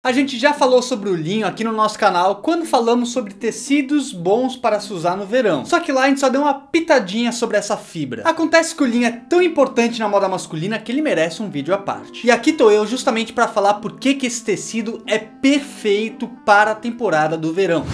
A gente já falou sobre o linho aqui no nosso canal quando falamos sobre tecidos bons para se usar no verão. Só que lá a gente só deu uma pitadinha sobre essa fibra. Acontece que o linho é tão importante na moda masculina que ele merece um vídeo à parte. E aqui tô eu justamente para falar por que, que esse tecido é perfeito para a temporada do verão.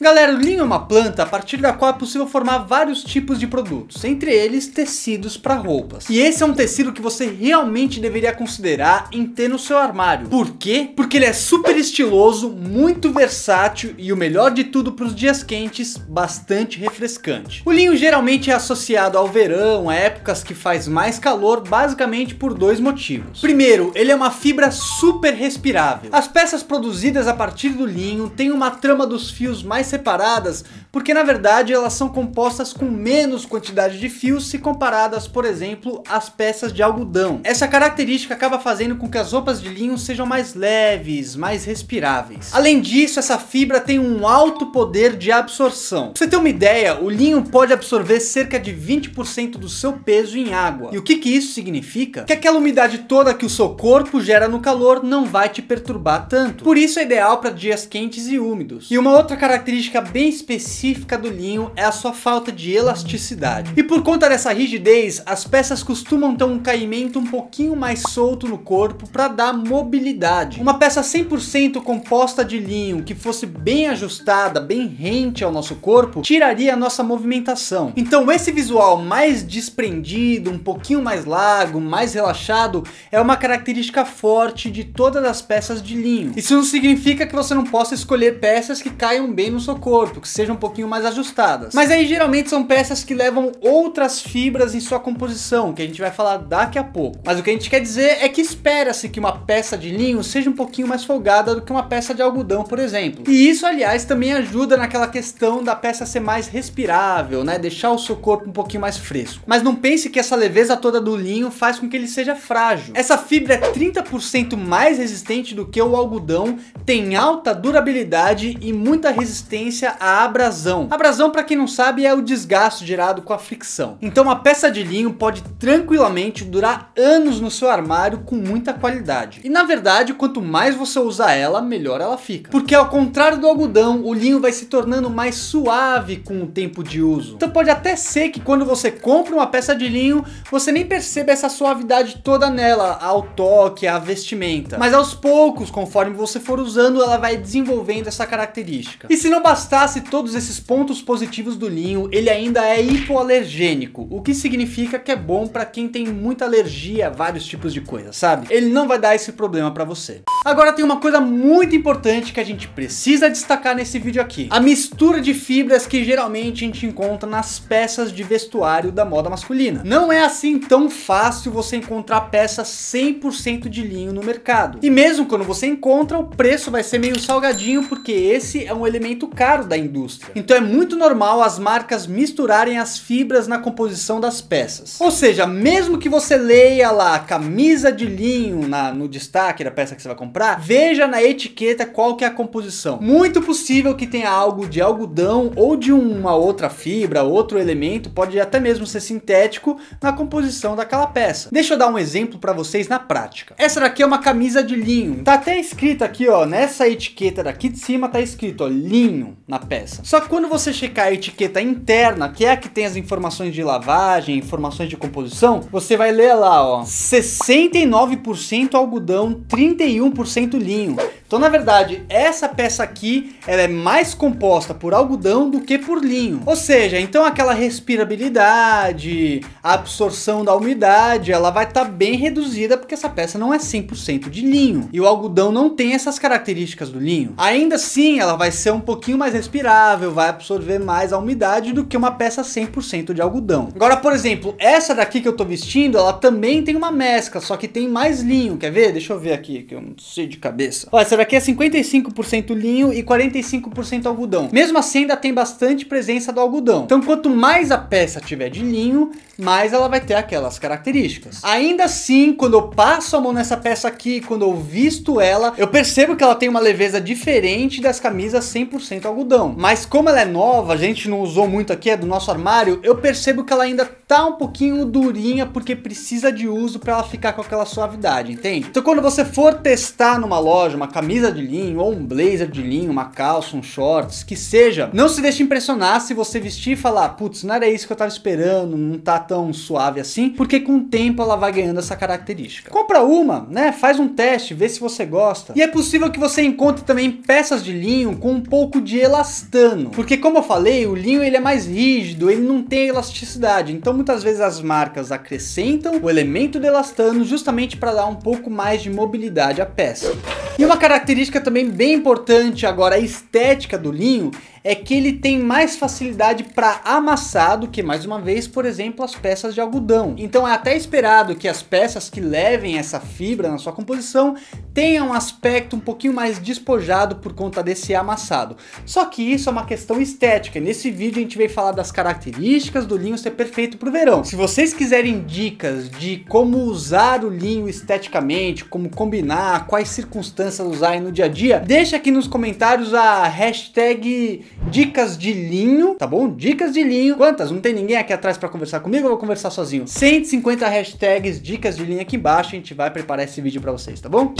Galera, o linho é uma planta a partir da qual é possível formar vários tipos de produtos, entre eles tecidos para roupas. E esse é um tecido que você realmente deveria considerar em ter no seu armário. Por quê? Porque ele é super estiloso, muito versátil e o melhor de tudo para os dias quentes, bastante refrescante. O linho geralmente é associado ao verão, a épocas que faz mais calor, basicamente por dois motivos. Primeiro, ele é uma fibra super respirável. As peças produzidas a partir do linho têm uma trama dos fios mais mais separadas, porque na verdade elas são compostas com menos quantidade de fios se comparadas, por exemplo, às peças de algodão. Essa característica acaba fazendo com que as roupas de linho sejam mais leves, mais respiráveis. Além disso, essa fibra tem um alto poder de absorção. Pra você ter uma ideia, o linho pode absorver cerca de 20% do seu peso em água. E o que, que isso significa? Que aquela umidade toda que o seu corpo gera no calor não vai te perturbar tanto. Por isso é ideal para dias quentes e úmidos. E uma outra característica característica bem específica do linho é a sua falta de elasticidade. E por conta dessa rigidez, as peças costumam ter um caimento um pouquinho mais solto no corpo para dar mobilidade. Uma peça 100% composta de linho que fosse bem ajustada, bem rente ao nosso corpo, tiraria a nossa movimentação. Então esse visual mais desprendido, um pouquinho mais largo, mais relaxado, é uma característica forte de todas as peças de linho. Isso não significa que você não possa escolher peças que caiam bem no seu corpo, que sejam um pouquinho mais ajustadas. Mas aí geralmente são peças que levam outras fibras em sua composição, que a gente vai falar daqui a pouco. Mas o que a gente quer dizer é que espera-se que uma peça de linho seja um pouquinho mais folgada do que uma peça de algodão, por exemplo. E isso, aliás, também ajuda naquela questão da peça ser mais respirável, né? Deixar o seu corpo um pouquinho mais fresco. Mas não pense que essa leveza toda do linho faz com que ele seja frágil. Essa fibra é 30% mais resistente do que o algodão, tem alta durabilidade e muita resistência resistência à abrasão. Abrasão, para quem não sabe, é o desgaste gerado com a fricção. Então, uma peça de linho pode tranquilamente durar anos no seu armário com muita qualidade. E na verdade, quanto mais você usar ela, melhor ela fica. Porque ao contrário do algodão, o linho vai se tornando mais suave com o tempo de uso. Então pode até ser que quando você compra uma peça de linho, você nem perceba essa suavidade toda nela, ao toque, à vestimenta. Mas aos poucos, conforme você for usando, ela vai desenvolvendo essa característica. E se não bastasse todos esses pontos positivos do linho, ele ainda é hipoalergênico, o que significa que é bom para quem tem muita alergia a vários tipos de coisa, sabe? Ele não vai dar esse problema para você. Agora tem uma coisa muito importante que a gente precisa destacar nesse vídeo aqui. A mistura de fibras que geralmente a gente encontra nas peças de vestuário da moda masculina. Não é assim tão fácil você encontrar peças 100% de linho no mercado. E mesmo quando você encontra, o preço vai ser meio salgadinho porque esse é um elemento caro da indústria. Então é muito normal as marcas misturarem as fibras na composição das peças. Ou seja, mesmo que você leia lá camisa de linho na, no destaque da peça que você vai comprar, veja na etiqueta qual que é a composição. Muito possível que tenha algo de algodão ou de uma outra fibra, outro elemento, pode até mesmo ser sintético na composição daquela peça. Deixa eu dar um exemplo para vocês na prática. Essa daqui é uma camisa de linho. Tá até escrito aqui, ó, nessa etiqueta daqui de cima tá escrito, ó, linho na peça. Só que quando você checar a etiqueta interna, que é a que tem as informações de lavagem, informações de composição, você vai ler lá, ó, 69% algodão, 31% linho. Então, na verdade, essa peça aqui, ela é mais composta por algodão do que por linho. Ou seja, então aquela respirabilidade, a absorção da umidade, ela vai estar tá bem reduzida porque essa peça não é 100% de linho. E o algodão não tem essas características do linho. Ainda assim, ela vai ser um pouquinho pouquinho mais respirável, vai absorver mais a umidade do que uma peça 100% de algodão. Agora, por exemplo, essa daqui que eu tô vestindo, ela também tem uma mescla, só que tem mais linho, quer ver? Deixa eu ver aqui, que eu não sei de cabeça. Olha, essa daqui é 55% linho e 45% algodão. Mesmo assim, ainda tem bastante presença do algodão. Então, quanto mais a peça tiver de linho, mais ela vai ter aquelas características. Ainda assim, quando eu passo a mão nessa peça aqui, quando eu visto ela, eu percebo que ela tem uma leveza diferente das camisas 100% algodão. Mas como ela é nova, a gente não usou muito aqui, é do nosso armário, eu percebo que ela ainda tá um pouquinho durinha porque precisa de uso para ela ficar com aquela suavidade, entende? Então quando você for testar numa loja uma camisa de linho ou um blazer de linho, uma calça, um shorts, que seja, não se deixe impressionar se você vestir e falar, putz, não era isso que eu tava esperando, não tá tão suave assim, porque com o tempo ela vai ganhando essa característica. Compra uma, né? Faz um teste, vê se você gosta. E é possível que você encontre também peças de linho com um pouco de elastano, porque como eu falei, o linho ele é mais rígido, ele não tem elasticidade, então muitas vezes as marcas acrescentam o elemento de elastano justamente para dar um pouco mais de mobilidade à peça. E uma característica também bem importante agora, a estética do linho, é que ele tem mais facilidade para amassar do que, mais uma vez, por exemplo, as peças de algodão. Então é até esperado que as peças que levem essa fibra na sua composição tenham um aspecto um pouquinho mais despojado por conta desse amassado. Só que isso é uma questão estética. Nesse vídeo a gente veio falar das características do linho ser perfeito para o verão. Se vocês quiserem dicas de como usar o linho esteticamente, como combinar, quais circunstâncias usar aí no dia a dia, deixa aqui nos comentários a hashtag dicas de linho, tá bom? Dicas de linho. Quantas? Não tem ninguém aqui atrás para conversar comigo, eu vou conversar sozinho. 150 hashtags dicas de linho aqui embaixo, a gente vai preparar esse vídeo para vocês, tá bom?